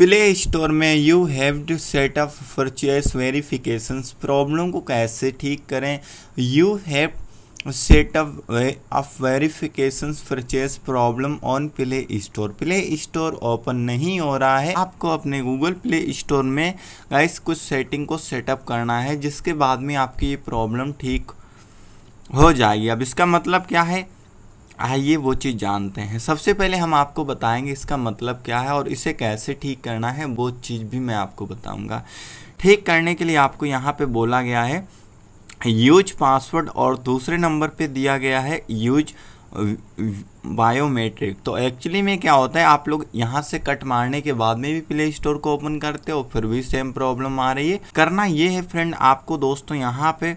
play store में you have to set up purchase verification problem को कैसे ठीक करें you have set up of verification purchase problem on play store play store open नहीं हो रहा है आपको अपने गूगल प्ले स्टोर में गाइस कुछ सेटिंग को सेटअप करना है जिसके बाद में आपकी ये प्रॉब्लम ठीक हो जाएगी अब इसका मतलब क्या है आइए वो चीज़ जानते हैं सबसे पहले हम आपको बताएंगे इसका मतलब क्या है और इसे कैसे ठीक करना है वो चीज़ भी मैं आपको बताऊंगा ठीक करने के लिए आपको यहाँ पे बोला गया है यूज पासवर्ड और दूसरे नंबर पे दिया गया है यूज बायोमेट्रिक तो एक्चुअली में क्या होता है आप लोग यहाँ से कट मारने के बाद में भी प्ले स्टोर को ओपन करते हो फिर भी सेम प्रॉब्लम आ रही है करना ये है फ्रेंड आपको दोस्तों यहाँ पे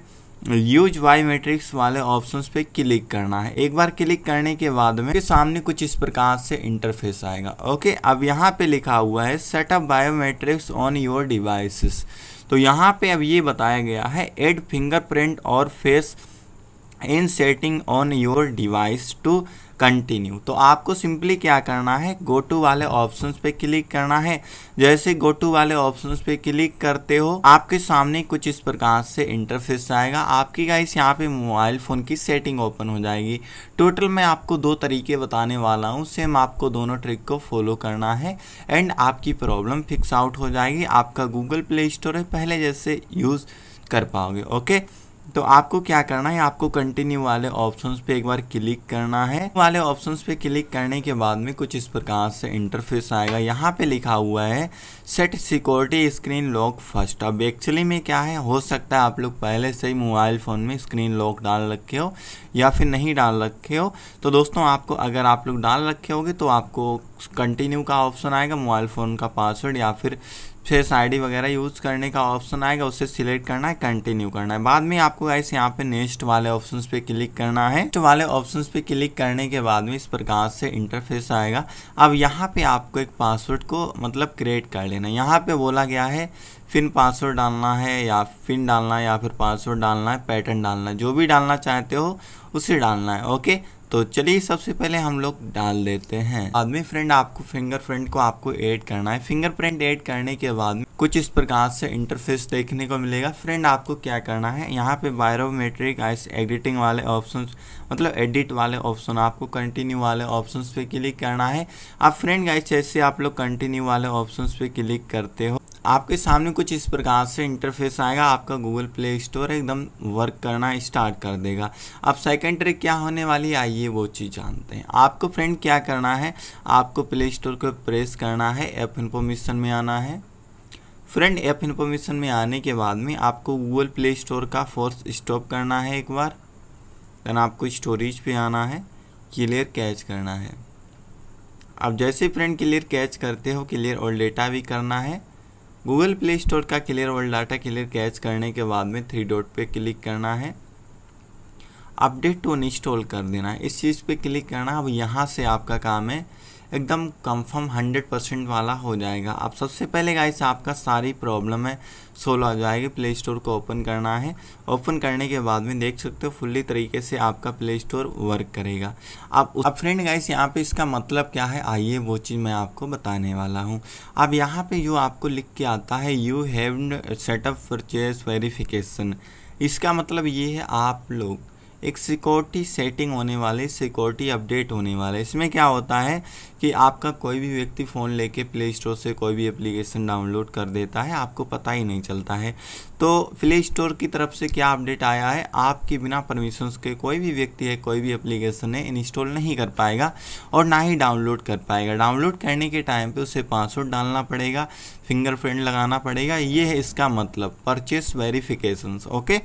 यूज वाई मैट्रिक्स वाले ऑप्शंस पे क्लिक करना है एक बार क्लिक करने के बाद में के सामने कुछ इस प्रकार से इंटरफेस आएगा ओके अब यहाँ पे लिखा हुआ है setup biometrics on your devices तो यहाँ पे अब ये बताया गया है एड फिंगरप्रिंट और face in setting on your device to continue तो आपको सिंपली क्या करना है गो टू वाले ऑप्शंस पे क्लिक करना है जैसे गो टू वाले ऑप्शंस पे क्लिक करते हो आपके सामने कुछ इस प्रकार से इंटरफेस आएगा आपकी गाइस यहाँ पे मोबाइल फ़ोन की सेटिंग ओपन हो जाएगी टोटल मैं आपको दो तरीके बताने वाला हूँ सेम आपको दोनों ट्रिक को फॉलो करना है एंड आपकी प्रॉब्लम फिक्स आउट हो जाएगी आपका गूगल प्ले स्टोर है पहले जैसे यूज़ कर पाओगे ओके तो आपको क्या करना है आपको कंटिन्यू वाले ऑप्शंस पे एक बार क्लिक करना है वाले ऑप्शंस पे क्लिक करने के बाद में कुछ इस प्रकार से इंटरफेस आएगा यहाँ पे लिखा हुआ है set security screen lock first अब एक्चुअली में क्या है हो सकता है आप लोग पहले से ही मोबाइल फ़ोन में स्क्रीन लॉक डाल रखे हो या फिर नहीं डाल रखे हो तो दोस्तों आपको अगर आप लोग डाल रखे होगे तो आपको कंटिन्यू का ऑप्शन आएगा मोबाइल फ़ोन का पासवर्ड या फिर फेस आईडी वगैरह यूज़ करने का ऑप्शन आएगा उसे सिलेक्ट करना है कंटिन्यू करना है बाद में आपको गाइस यहाँ पे नेक्स्ट वाले ऑप्शन पे क्लिक करना है नेक्स्ट वाले ऑप्शन पे क्लिक करने के बाद में इस प्रकार से इंटरफेस आएगा अब यहाँ पे आपको एक पासवर्ड को मतलब क्रिएट कर लेना है यहाँ पे बोला गया है फिन पासवर्ड डालना है या फिन डालना है या फिर पासवर्ड डालना है पैटर्न डालना है जो भी डालना चाहते हो उसे डालना है ओके तो चलिए सबसे पहले हम लोग डाल देते हैं आदमी फ्रेंड आपको फिंगर प्रिंट को आपको ऐड करना है फिंगर प्रिंट एड करने के बाद कुछ इस प्रकार से इंटरफेस देखने को मिलेगा फ्रेंड आपको क्या करना है यहाँ पे बायोमेट्रिक आइस एडिटिंग वाले ऑप्शन मतलब एडिट वाले ऑप्शन आपको कंटिन्यू वाले ऑप्शन पे क्लिक करना है आप फ्रेंड गाइस जैसे आप लोग कंटिन्यू वाले ऑप्शन पे क्लिक करते हो आपके सामने कुछ इस प्रकार से इंटरफेस आएगा आपका गूगल प्ले स्टोर एकदम वर्क करना स्टार्ट कर देगा अब सेकेंड ट्रिक क्या होने वाली है आइए वो चीज़ जानते हैं आपको फ्रेंड क्या करना है आपको प्ले स्टोर को प्रेस करना है एप इन्फॉर्मेशन में आना है फ्रेंड एप इन्फॉर्मेशन में आने के बाद में आपको गूगल प्ले स्टोर का फोर्स स्टॉप करना है एक बार देन आपको स्टोरेज पे आना है क्लियर कैच करना है अब जैसे फ्रेंड क्लियर कैच करते हो क्लियर और डेटा भी करना है गूगल प्ले स्टोर का clear world data clear cache करने के बाद में थ्री डॉट पे क्लिक करना है अपडेट टू तो इंस्टॉल कर देना है इस चीज़ पे क्लिक करना अब यहाँ से आपका काम है एकदम कंफर्म हंड्रेड परसेंट वाला हो जाएगा आप सबसे पहले गाइस आपका सारी प्रॉब्लम है सोल्व हो जाएगी प्ले स्टोर को ओपन करना है ओपन करने के बाद में देख सकते हो फुल्ली तरीके से आपका प्ले स्टोर वर्क करेगा आप अब फ्रेंड गाइस यहाँ पे इसका मतलब क्या है आइए वो चीज़ मैं आपको बताने वाला हूँ अब यहाँ पे जो आपको लिख के आता है you have setup purchase verification इसका मतलब ये है आप लोग एक सिक्योरिटी सेटिंग होने वाली सिक्योरिटी अपडेट होने वाला है इसमें क्या होता है कि आपका कोई भी व्यक्ति फ़ोन लेके प्ले स्टोर से कोई भी एप्लीकेशन डाउनलोड कर देता है आपको पता ही नहीं चलता है तो प्ले स्टोर की तरफ से क्या अपडेट आया है आपके बिना परमिशन के कोई भी व्यक्ति है कोई भी एप्लीकेशन है इंस्टॉल नहीं कर पाएगा और ना ही डाउनलोड कर पाएगा डाउनलोड करने के टाइम पर उसे पासवर्ड डालना पड़ेगा फिंगरप्रिंट लगाना पड़ेगा ये है इसका मतलब परचेस वेरीफिकेशन ओके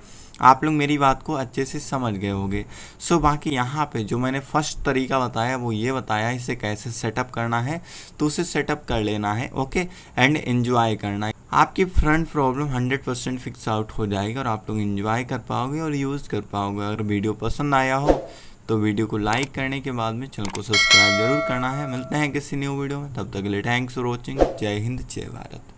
आप लोग मेरी बात को अच्छे से समझ गए गए होंगे सो so, बाकी यहाँ पे जो मैंने फर्स्ट तरीका बताया वो ये बताया इसे कैसे सेटअप करना है तो उसे सेटअप कर लेना है ओके एंड इन्जॉय करना है आपकी front problem 100 percent fix out हो जाएगी और आप लोग इन्जॉय कर पाओगे और यूज़ कर पाओगे अगर वीडियो पसंद आया हो तो वीडियो को लाइक करने के बाद में चैनल को सब्सक्राइब जरूर करना है मिलते हैं किसी न्यू वीडियो में तब तक ले थैंक्स फॉर वॉचिंग जय हिंद जय भारत